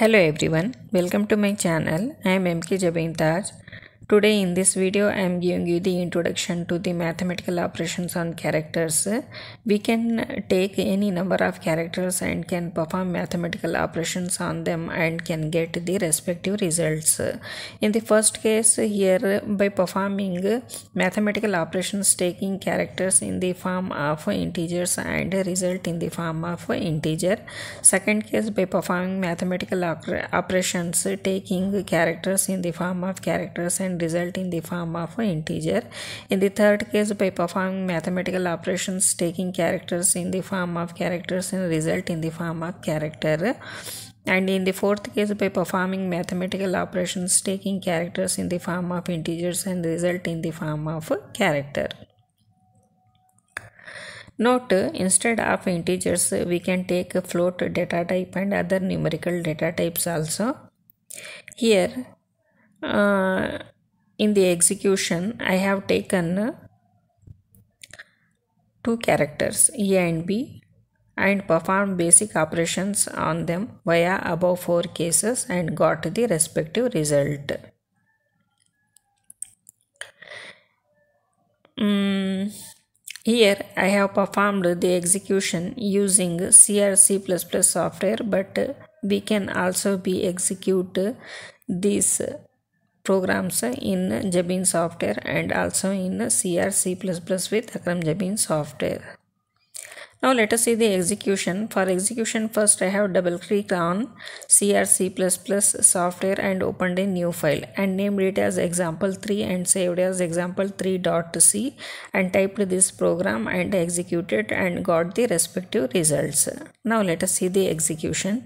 Hello everyone, welcome to my channel. I am MK Jabin Taj. Today in this video I am giving you the introduction to the mathematical operations on characters. We can take any number of characters and can perform mathematical operations on them and can get the respective results. In the first case here by performing mathematical operations taking characters in the form of integers and result in the form of integer. Second case by performing mathematical operations taking characters in the form of characters and result in the form of an integer. In the third case, by performing mathematical operations taking characters in the form of characters and result in the form of character and in the fourth case by performing mathematical operations taking characters in the form of integers and result in the form of character. Note, instead of integers, we can take float data type and other numerical data types also. Here, uh, in the execution I have taken two characters A and B and performed basic operations on them via above four cases and got the respective result. Mm, here I have performed the execution using CRC++ software but we can also be execute this programs in Jabin software and also in CR C++ with Akram Jabin software. Now let us see the execution. For execution first I have double clicked on CRC++ C++ software and opened a new file and named it as example 3 and saved as example 3.c and typed this program and executed and got the respective results. Now let us see the execution.